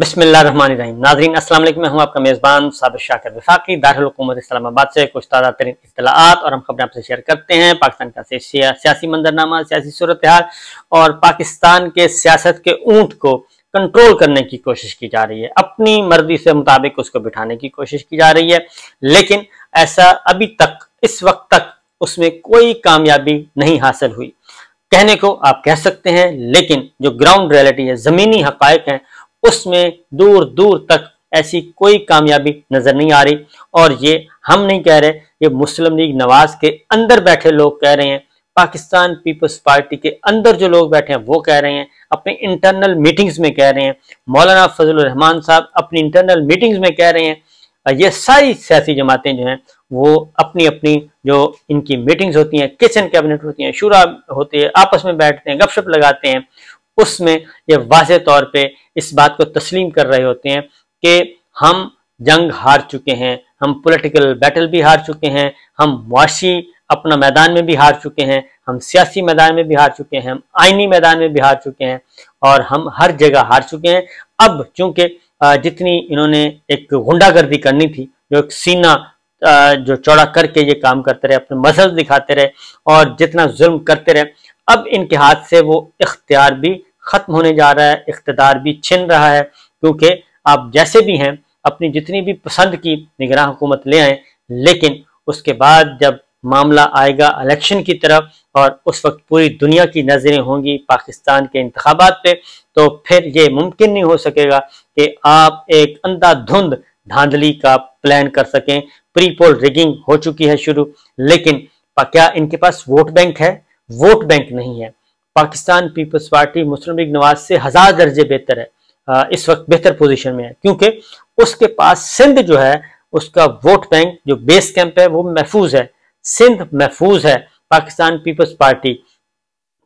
बिसमीम नाजरीन अस्सलाम वालेकुम मैं हूं आपका मेज़बान साबिर शाकिर विफाकी दारकूमत इस्लामाबाद से कुछ ताज़ा तरीन इतलात और हम खबरें आपसे शेयर करते हैं पाकिस्तान का सियासी मंजरनामा सियासी सूरत हाल और पाकिस्तान के सियासत के ऊँट को कंट्रोल करने की कोशिश की जा रही है अपनी मर्जी से मुताबिक उसको बिठाने की कोशिश की जा रही है लेकिन ऐसा अभी तक इस वक्त तक उसमें कोई कामयाबी नहीं हासिल हुई कहने को आप कह सकते हैं लेकिन जो ग्राउंड रियलिटी है ज़मीनी हक़ हैं उसमें दूर दूर तक ऐसी कोई कामयाबी नजर नहीं आ रही और ये हम नहीं कह रहे ये मुस्लिम लीग नवाज के अंदर बैठे लोग कह रहे हैं पाकिस्तान पीपल्स पार्टी के अंदर जो लोग बैठे हैं वो कह रहे हैं अपने इंटरनल मीटिंग्स में कह रहे हैं मौलाना फजल रहमान साहब अपनी इंटरनल मीटिंग्स में कह रहे हैं ये सारी सियासी जमातें जो हैं वो अपनी अपनी जो इनकी मीटिंग्स होती हैं किचन कैबिनेट होती हैं शुरा होती है आपस में बैठते हैं गपशप लगाते हैं उसमें ये वाज तौर पे इस बात को तस्लीम कर रहे होते हैं कि हम जंग हार चुके हैं हम पॉलिटिकल बैटल भी हार चुके हैं हम मुआशी अपना मैदान में भी हार चुके हैं हम सियासी मैदान में भी हार चुके हैं हम आइनी मैदान में भी हार चुके हैं और हम हर जगह हार चुके हैं अब चूंकि जितनी इन्होंने एक गुंडागर्दी करनी थी जो एक सीना जो चौड़ा करके ये काम करते रहे अपने मसल दिखाते रहे और जितना जुल्म करते रहे अब इनके हाथ से वो इख्तियार भी ख़त्म होने जा रहा है इकतदार भी छिन रहा है क्योंकि आप जैसे भी हैं अपनी जितनी भी पसंद की निगरान हुकूमत ले आए लेकिन उसके बाद जब मामला आएगा इलेक्शन की तरफ और उस वक्त पूरी दुनिया की नज़रें होंगी पाकिस्तान के इंतबात पे तो फिर ये मुमकिन नहीं हो सकेगा कि आप एक अंधाधुंध धांधली का प्लान कर सकें प्री पोल रिगिंग हो चुकी है शुरू लेकिन क्या इनके पास वोट बैंक है वोट बैंक नहीं है Pakistan Peoples Party Muslim League Nawaz से हजार दर्जे बेहतर है इस वक्त बेहतर पोजीशन में है क्योंकि उसके पास सिंध जो है उसका वोट बैंक जो बेस कैंप है वो महफूज है सिंध महफूज है पाकिस्तान पीपल्स पार्टी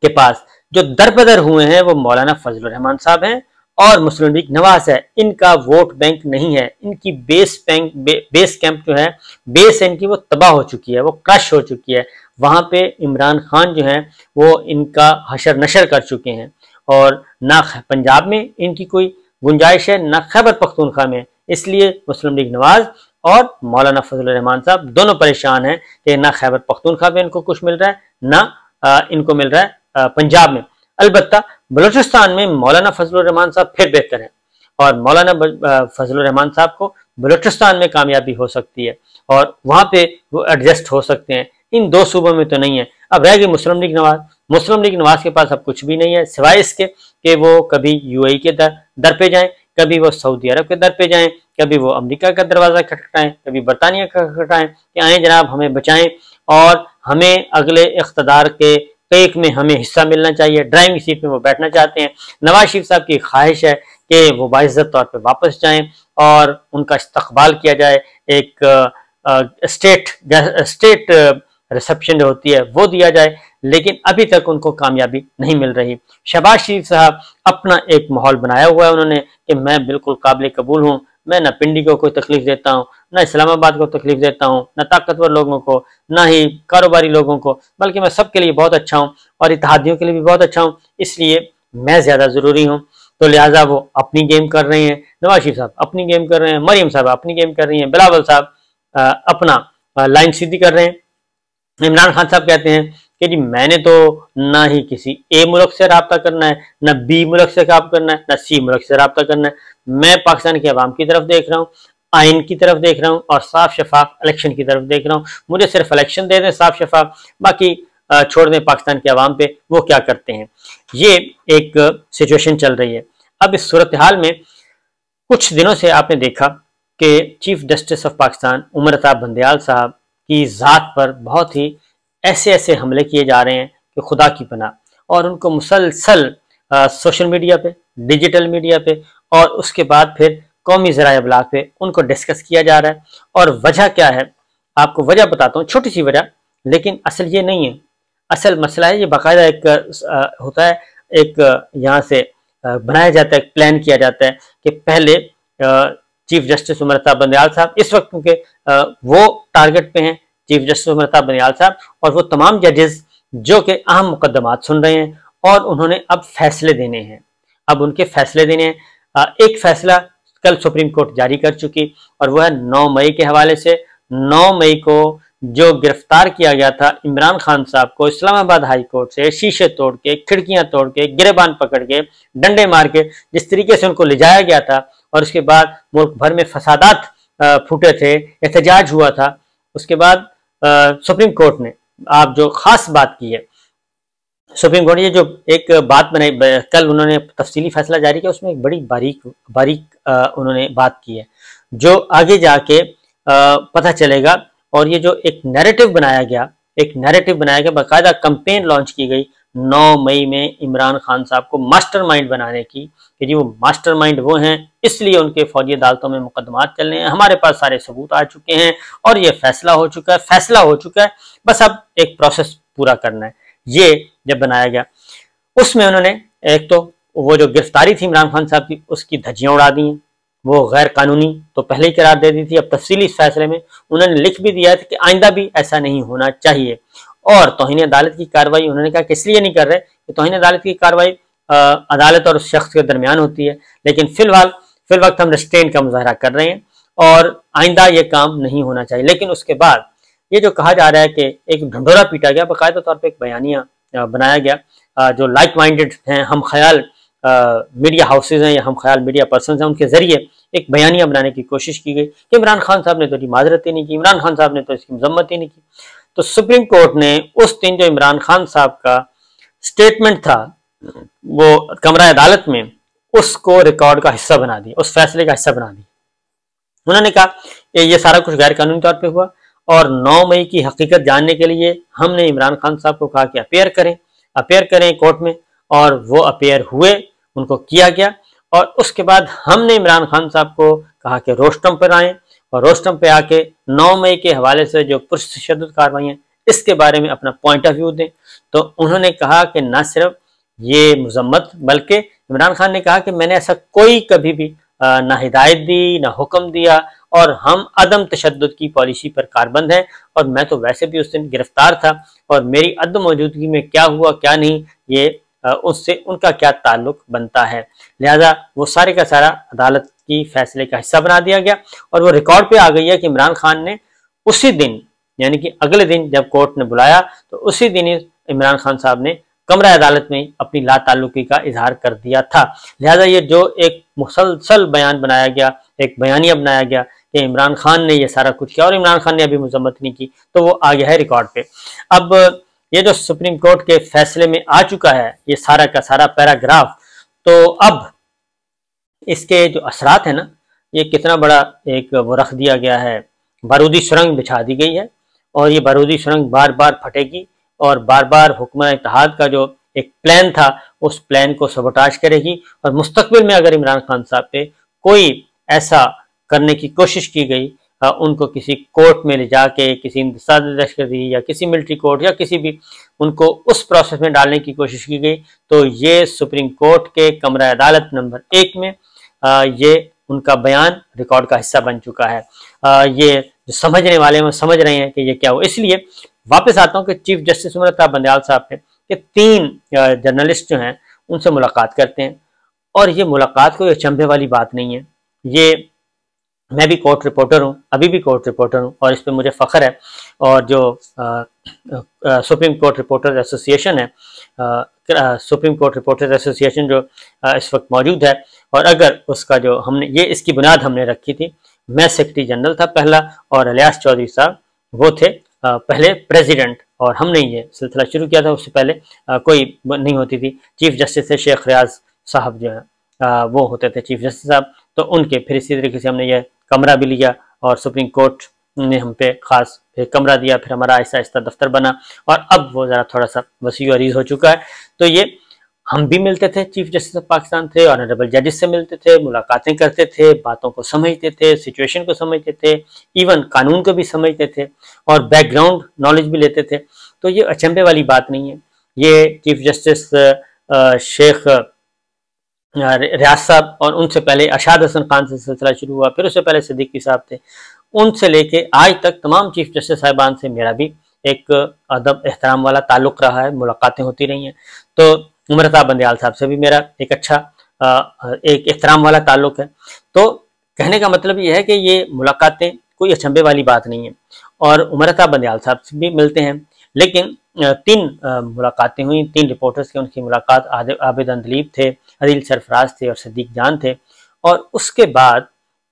के पास जो दरबदर हुए हैं वो मौलाना फजल रहमान साहब हैं और मुस्लिम लीग नवाज है इनका वोट बैंक नहीं है इनकी बेस बैंक बे, बेस कैंप जो है बेस है इनकी वो तबाह हो चुकी है वो क्रश हो चुकी है वहाँ पे इमरान खान जो है वो इनका हशर नशर कर चुके हैं और ना पंजाब में इनकी कोई गुंजाइश है ना खैबर पख्तूनखा में इसलिए मुस्लिम लीग नवाज और मौलाना फजल रहमान साहब दोनों परेशान हैं कि ना खैबर पख्तूनखा में इनको कुछ मिल रहा है ना इनको मिल रहा है पंजाब में अलबत्ता बलोचिस्तान में मौलाना फजलान साहब फिर बेहतर हैं और मौलाना फजलरहमान साहब को बलोचिस्तान में कामयाबी हो सकती है और वहाँ पे वो एडजस्ट हो सकते हैं इन दो सूबों में तो नहीं है अब रह गई Muslim League Nawaz Muslim League Nawaz के पास अब कुछ भी नहीं है सिवाय इसके कि वो कभी यू के दर दर पे जाएँ कभी वो सऊदी अरब के दर पे जाएं कभी वो अमेरिका का दरवाज़ा खटखटाएं कभी बरतानिया का खटखटाएं कि आए जनाब हमें बचाएं और हमें अगले इकतदार के तो एक में हमें हिस्सा मिलना चाहिए ड्राइविंग सीट में वो बैठना चाहते हैं नवाज शरीफ साहब की ख्वाहिश है कि वो बाइज्जत तौर पर वापस जाएं और उनका इस्तबाल किया जाए एक स्टेट स्टेट रिसेप्शन जो होती है वो दिया जाए लेकिन अभी तक उनको कामयाबी नहीं मिल रही शहबाज शरीफ साहब अपना एक माहौल बनाया हुआ है उन्होंने कि मैं बिल्कुल काबिल कबूल हूँ मैं ना पिंडी को कोई तकलीफ देता हूँ ना इस्लामाबाद को तकलीफ देता हूँ ना ताकतवर लोगों को ना ही कारोबारी लोगों को बल्कि मैं सबके लिए बहुत अच्छा हूँ और इतिहादियों के लिए भी बहुत अच्छा हूँ इसलिए मैं ज़्यादा ज़रूरी हूँ तो लिहाजा वो अपनी गेम कर रहे हैं नवाज शरीफ साहब अपनी गेम कर रहे हैं मरियम साहब अपनी गेम कर रही हैं बिलावल साहब अपना लाइन सीधी कर रहे हैं इमरान खान साहब कहते हैं कि जी मैंने तो ना ही किसी ए मुल्क से रबता करना है ना बी मुल्क से काम करना है ना सी मुल्क से रबता करना है मैं पाकिस्तान की आवाम की तरफ देख रहा हूँ आइन की तरफ देख रहा हूँ और साफ शफाफ इलेक्शन की तरफ देख रहा हूँ मुझे सिर्फ इलेक्शन दे दें साफ शफाफ बाकी छोड़ दें पाकिस्तान के आवाम पे वो क्या करते हैं ये एक सिचुएशन चल रही है अब इस सूरत हाल में कुछ दिनों से आपने देखा कि chief justice of Pakistan उमरता Bandial साहब की ज़ात पर बहुत ही ऐसे ऐसे हमले किए जा रहे हैं कि खुदा की पना और उनको मुसलसल सोशल मीडिया पे डिजिटल मीडिया पे और उसके बाद फिर कौमी ज़रा अबलाग पे उनको डिस्कस किया जा रहा है और वजह क्या है आपको वजह बताता हूँ छोटी सी वजह लेकिन असल ये नहीं है असल मसला है ये बाकायदा एक होता है एक यहाँ से बनाया जाता है प्लान किया जाता है कि पहले चीफ जस्टिस उमरता बंदयाल साहब इस वक्त क्योंकि वो टारगेट पे हैं चीफ जस्टिस उमर बनियाल साहब और वो तमाम जजेस जो कि अहम मुकदमात सुन रहे हैं और उन्होंने अब फैसले देने हैं अब उनके फैसले देने हैं एक फैसला कल सुप्रीम कोर्ट जारी कर चुकी और वह नौ मई के हवाले से नौ मई को जो गिरफ्तार किया गया था इमरान खान साहब को इस्लामाबाद हाई कोर्ट से शीशे तोड़ के खिड़कियां तोड़ के गिरेबान पकड़ के डंडे मार के जिस तरीके से उनको ले जाया गया था और उसके बाद मुल्क भर में फसादात फूटे थे एहतजाज हुआ था उसके बाद सुप्रीम कोर्ट ने आप जो खास बात की है सुप्रीम कोर्ट ने जो एक बात बनाई कल उन्होंने तफसीली फैसला जारी किया उसमें एक बड़ी बारीक बारीक उन्होंने बात की है जो आगे जाके पता चलेगा और ये जो एक नैरेटिव बनाया गया एक नैरेटिव बनाया गया बाकायदा कंपेन लॉन्च की गई 9 मई में इमरान खान साहब को मास्टरमाइंड बनाने की कि जी वो मास्टरमाइंड वो हैं इसलिए उनके फौजी अदालतों में मुकदमा चल रहे हैं हमारे पास सारे सबूत आ चुके हैं और ये फैसला हो चुका है फैसला हो चुका है बस अब एक प्रोसेस पूरा करना है ये जब बनाया गया उसमें उन्होंने एक तो वो जो गिरफ्तारी थी इमरान खान साहब की उसकी धज्जियां उड़ा दी वो गैर कानूनी तो पहले ही करार दे दी थी अब तफसीली इस फैसले में उन्होंने लिख भी दिया था कि आइंदा भी ऐसा नहीं होना चाहिए और तोहन अदालत की कार्रवाई उन्होंने कहा किस लिए नहीं कर रहे कि तोहन अदालत की कार्रवाई अदालत और उस शख्स के दरमियान होती है लेकिन फिलहाल फिर वक्त हम रिस्ट्रेन का मुजाहरा कर रहे हैं और आइंदा ये काम नहीं होना चाहिए लेकिन उसके बाद ये जो कहा जा रहा है कि एक ढंडोरा पीटा गया बाकायदा तौर पर एक बयानिया बनाया गया जो लाइक माइंडेड हैं हम ख्याल मीडिया हाउसेज हैं या हम ख्याल मीडिया पर्सन हैं उनके ज़रिए एक बयानिया बनाने की कोशिश की गई कि इमरान खान साहब ने तो इसकी माजरत ही नहीं की इमरान खान साहब ने तो इसकी मजम्मत ही नहीं की तो सुप्रीम कोर्ट ने उस दिन जो इमरान खान साहब का स्टेटमेंट था वो कमरा अदालत में उसको रिकॉर्ड का हिस्सा बना दिया उस फैसले का हिस्सा बना दिया उन्होंने कहा कि ये सारा कुछ गैर कानूनी तौर पर हुआ और 9 मई की हकीकत जानने के लिए हमने इमरान खान साहब को कहा कि अपेयर करें अपेयर करें कोर्ट में और वो अपेयर हुए उनको किया गया और उसके बाद हमने इमरान खान साहब को कहा कि रोस्टम पर आए और रोस्टम पर आके 9 मई के हवाले से जो पुरशद कार्रवाई इसके बारे में अपना पॉइंट ऑफ व्यू दें तो उन्होंने कहा कि न सिर्फ ये मजम्मत बल्कि इमरान खान ने कहा कि मैंने ऐसा कोई कभी भी ना हिदायत दी ना हुक्म दिया और हम अदम तशद की पॉलिसी पर कारबंद हैं और मैं तो वैसे भी उस दिन गिरफ्तार था और मेरी अदम मौजूदगी में क्या हुआ क्या नहीं ये उससे उनका क्या ताल्लुक बनता है लिहाजा वो सारे का सारा अदालत की फैसले का हिस्सा बना दिया गया और वो रिकॉर्ड पे आ गई है कि इमरान खान ने उसी दिन यानी कि अगले दिन जब कोर्ट ने बुलाया तो उसी दिन इमरान खान साहब ने कमरा अदालत में अपनी ला का इजहार कर दिया था लिहाजा ये जो एक मुसलसल बयान बनाया गया एक बयानिया बनाया गया कि इमरान खान ने यह सारा कुछ किया और इमरान खान ने अभी मजम्मत नहीं की तो वो आ गया है रिकॉर्ड पे अब ये जो सुप्रीम कोर्ट के फैसले में आ चुका है ये सारा का सारा पैराग्राफ तो अब इसके जो असरात है ना ये कितना बड़ा एक वो रख दिया गया है बारूदी सुरंग बिछा दी गई है और ये बारूदी सुरंग बार बार फटेगी और बार बार हुक्म इतिहाद का जो एक प्लान था उस प्लान को सबोटाज करेगी और मुस्तबिल में अगर इमरान खान साहब पे कोई ऐसा करने की कोशिश की गई उनको किसी कोर्ट में ले जाके किसी इंतजाम दहशतगर्दी या किसी मिलिट्री कोर्ट या किसी भी उनको उस प्रोसेस में डालने की कोशिश की गई तो ये सुप्रीम कोर्ट के कमरा अदालत नंबर एक में आ, ये उनका बयान रिकॉर्ड का हिस्सा बन चुका है आ, ये जो समझने वाले हैं समझ रहे हैं कि ये क्या हो इसलिए वापस आता हूँ कि चीफ जस्टिस उमर अताब बंदयाल साहब ने कि तीन जर्नलिस्ट जो हैं उनसे मुलाकात करते हैं और ये मुलाकात कोई अचंभे वाली बात नहीं है ये मैं भी कोर्ट रिपोर्टर हूँ अभी भी कोर्ट रिपोर्टर हूँ और इस पर मुझे फ़ख्र है और जो सुप्रीम कोर्ट रिपोर्टर एसोसिएशन है सुप्रीम कोर्ट रिपोर्टर्स एसोसिएशन जो आ, इस वक्त मौजूद है और अगर उसका जो हमने ये इसकी बुनियाद हमने रखी थी मैं सेक्रेटरी जनरल था पहला और अलियास चौधरी साहब वो थे पहले प्रेसिडेंट और हमने ये सिलसिला शुरू किया था उससे पहले कोई नहीं होती थी चीफ जस्टिस थे शेख रियाज साहब जो है वो होते थे चीफ जस्टिस साहब तो उनके फिर इसी तरीके से हमने ये कमरा भी लिया और सुप्रीम कोर्ट ने हम पे खास फिर कमरा दिया फिर हमारा आहिस्ता आहिस्ता दफ्तर बना और अब वो ज़रा थोड़ा सा वसी अरीज हो चुका है तो ये हम भी मिलते थे चीफ जस्टिस ऑफ पाकिस्तान थे ऑनरेबल जजेस से मिलते थे मुलाकातें करते थे बातों को समझते थे सिचुएशन को समझते थे इवन कानून को भी समझते थे और बैकग्राउंड नॉलेज भी लेते थे तो ये अचंभे वाली बात नहीं है ये चीफ जस्टिस शेख रियाज साहब और उनसे पहले अशाद हसन खान से सिलसिला शुरू हुआ फिर उससे पहले सिद्दीकी साहब थे उनसे लेके आज तक तमाम चीफ जस्टिस साहिबान से मेरा भी एक अदब एहतराम वाला ताल्लुक रहा है मुलाकातें होती रही हैं तो उम्रता बंदयाल साहब से भी मेरा एक अच्छा एक एहतराम वाला ताल्लुक है तो कहने का मतलब यह है कि ये मुलाकातें कोई अचंभे वाली बात नहीं है और उम्रता बंदयाल साहब से भी मिलते हैं लेकिन तीन मुलाकातें हुई तीन रिपोर्टर्स की उनकी मुलाकात आबिद अंदलीब थे अदिल सरफराज थे और सदीक जान थे और उसके बाद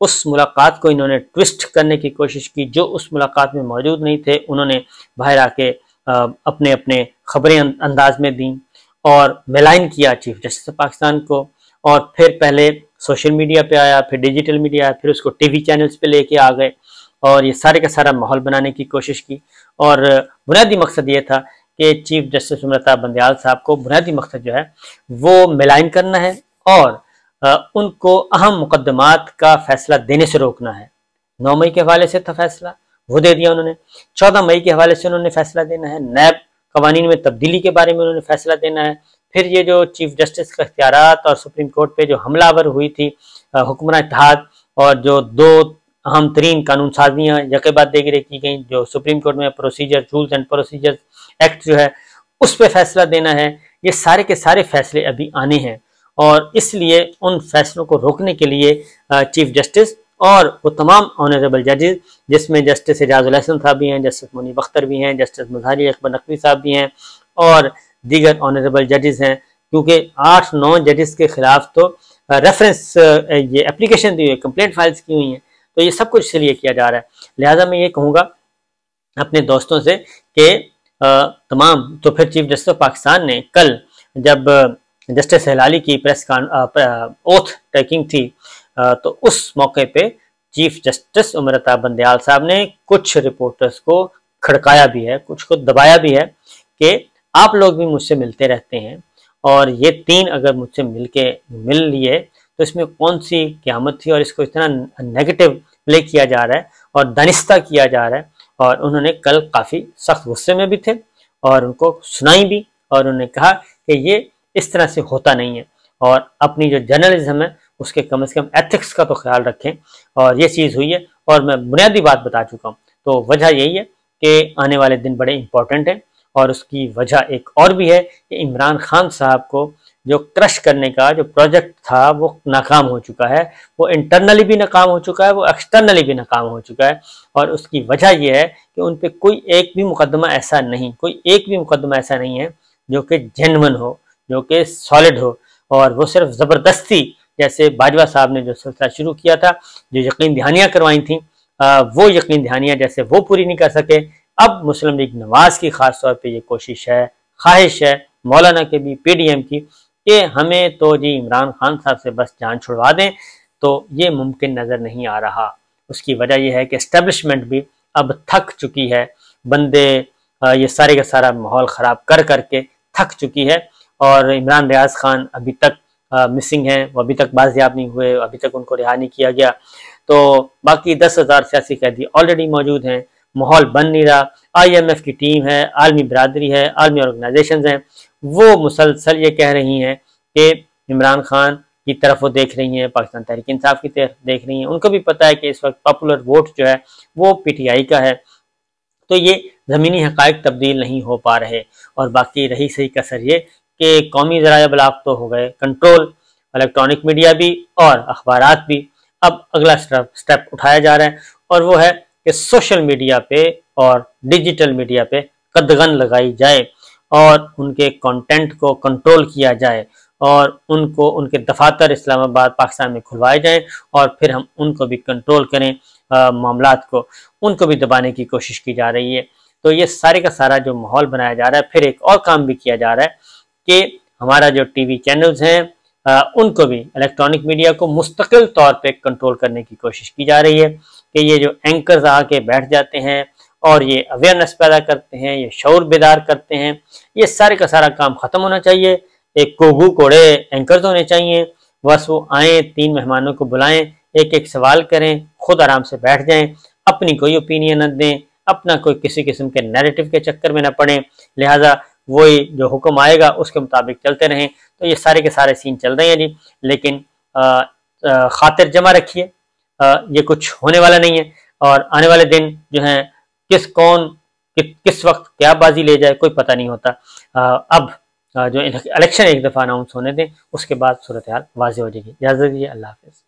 उस मुलाकात को इन्होंने ट्विस्ट करने की कोशिश की जो उस मुलाकात में मौजूद नहीं थे उन्होंने बाहर आके अपने अपने खबरें अं, अंदाज में दी और मेलाइन किया चीफ जस्टिस ऑफ पाकिस्तान को और फिर पहले सोशल मीडिया पे आया फिर डिजिटल मीडिया आया फिर उसको टीवी चैनल्स पे लेके आ गए और ये सारे का सारा माहौल बनाने की कोशिश की और बुनियादी मकसद ये था कि चीफ जस्टिस उम्रता बंदयाल साहब को बुनियादी मकसद जो है वो मिलाइन करना है और उनको अहम मुकदमात का फैसला देने से रोकना है नौ मई के हवाले से था फैसला वो दे दिया उन्होंने चौदह मई के हवाले से उन्होंने फैसला देना है नैब कवानीन में तब्दीली के बारे में उन्होंने फैसला देना है फिर ये जो चीफ जस्टिस का अख्तियार और सुप्रीम कोर्ट पे जो हमलावर हुई थी हुक्मरान इतिहाद और जो दो अहम तरीन कानून साजियाँ बाद देगी की गई जो सुप्रीम कोर्ट में procedure rules and procedure act जो है उस पर फैसला देना है ये सारे के सारे फैसले अभी आने हैं और इसलिए उन फैसलों को रोकने के लिए चीफ जस्टिस और वो तमाम ऑनरेबल जजेज जिसमें जस्टिस एजाज हसन साहब भी हैं जस्टिस मुनी बख्तर भी हैं जस्टिस मजहारी अकबर नकवी साहब भी हैं और दीगर ऑनरेबल जजेज हैं क्योंकि आठ नौ जजेस के ख़िलाफ़ तो रेफरेंस ये एप्लीकेशन दी हुई है कंप्लेंट फाइल्स की हुई हैं तो ये सब कुछ इसलिए किया जा रहा है लिहाजा मैं ये कहूँगा अपने दोस्तों से कि तमाम तो फिर चीफ जस्टिस ऑफ पाकिस्तान ने कल जब जस्टिस हलाली की प्रेस ओथ टेकिंग थी तो उस मौके पे चीफ जस्टिस उम्रता बंदयाल साहब ने कुछ रिपोर्टर्स को खड़काया भी है कुछ को दबाया भी है कि आप लोग भी मुझसे मिलते रहते हैं और ये तीन अगर मुझसे मिल के मिल लिए तो इसमें कौन सी क्यामत थी और इसको इतना नेगेटिव प्ले किया जा रहा है और दानिस्ता किया जा रहा है और उन्होंने कल काफ़ी सख्त गुस्से में भी थे और उनको सुनाई भी और उन्होंने कहा कि ये इस तरह से होता नहीं है और अपनी जो जर्नलिज्म है उसके कम से कम एथिक्स का तो ख्याल रखें और ये चीज़ हुई है और मैं बुनियादी बात बता चुका हूँ तो वजह यही है कि आने वाले दिन बड़े इंपॉर्टेंट हैं और उसकी वजह एक और भी है कि इमरान खान साहब को जो क्रश करने का जो प्रोजेक्ट था वो नाकाम हो चुका है वो इंटरनली भी नाकाम हो चुका है वो एक्सटर्नली भी नाकाम हो चुका है और उसकी वजह यह है कि उन पर कोई एक भी मुकदमा ऐसा नहीं कोई एक भी मुकदमा ऐसा नहीं है जो कि जेनवन हो जो कि सॉलिड हो और वो सिर्फ ज़बरदस्ती जैसे बाजवा साहब ने जो सिलसिला शुरू किया था जो यकीन दहानियाँ करवाई थी आ, वो यकीन दहानियाँ जैसे वो पूरी नहीं कर सके अब मुस्लिम लीग नवाज की खास तौर पर यह कोशिश है ख्वाहिश है मौलाना के भी पीडीएम की कि हमें तो जी इमरान खान साहब से बस जान छुड़वा दें तो ये मुमकिन नज़र नहीं आ रहा उसकी वजह यह है कि इस्टेब्लिशमेंट भी अब थक चुकी है बंदे ये सारे का सारा माहौल ख़राब कर करके थक चुकी है और इमरान रियाज खान अभी तक मिसिंग हैं वो अभी तक बाजियाब नहीं हुए अभी तक उनको रिहा नहीं किया गया तो बाकी दस हज़ार सियासी कैदी ऑलरेडी मौजूद हैं माहौल बन नहीं रहा एफ की टीम है आलमी बरदरी है आलमी ऑर्गेनाइजेशन हैं वो मुसलसल ये कह रही हैं कि इमरान खान की तरफ वो देख रही हैं पाकिस्तान तहरीक इंसाफ की तरफ देख रही हैं उनको भी पता है कि इस वक्त पॉपुलर वोट जो है वो पीटीआई का है तो ये ज़मीनी हक़ तब्दील नहीं हो पा रहे और बाकी रही सही कसर ये के कौमी जराये बलाग तो हो गए कंट्रोल इलेक्ट्रॉनिक मीडिया भी और अखबार भी अब अगला स्टेप स्टेप उठाया जा रहा है और वो है कि सोशल मीडिया पे और डिजिटल मीडिया पे कदगन लगाई जाए और उनके कंटेंट को कंट्रोल किया जाए और उनको उनके दफातर इस्लामाबाद पाकिस्तान में खुलवाए जाएं और फिर हम उनको भी कंट्रोल करें मामला को उनको भी दबाने की कोशिश की जा रही है तो ये सारे का सारा जो माहौल बनाया जा रहा है फिर एक और काम भी किया जा रहा है कि हमारा जो टीवी चैनल्स हैं उनको भी इलेक्ट्रॉनिक मीडिया को मुस्तकिल तौर पे कंट्रोल करने की कोशिश की जा रही है कि ये जो एंकर्स आके बैठ जाते हैं और ये अवेयरनेस पैदा करते हैं ये शौर बेदार करते हैं ये सारे का सारा काम ख़त्म होना चाहिए एक कोगू कोड़े एंकर्स होने चाहिए बस वो आए तीन मेहमानों को बुलाएं एक एक सवाल करें खुद आराम से बैठ जाएं अपनी कोई ओपिनियन न दें अपना कोई किसी किस्म के नैरेटिव के चक्कर में ना पड़े लिहाजा वही जो हुक्म आएगा उसके मुताबिक चलते रहें तो ये सारे के सारे सीन चल रहे हैं जी लेकिन खातिर जमा रखिए ये कुछ होने वाला नहीं है और आने वाले दिन जो है किस कौन कि, किस वक्त क्या बाजी ले जाए कोई पता नहीं होता आ, अब आ, जो इलेक्शन एक दफ़ा अनाउंस होने दें उसके बाद सूरत हाल वाज हो जाएगी इजाज़त दीजिए अल्लाह हाफिज़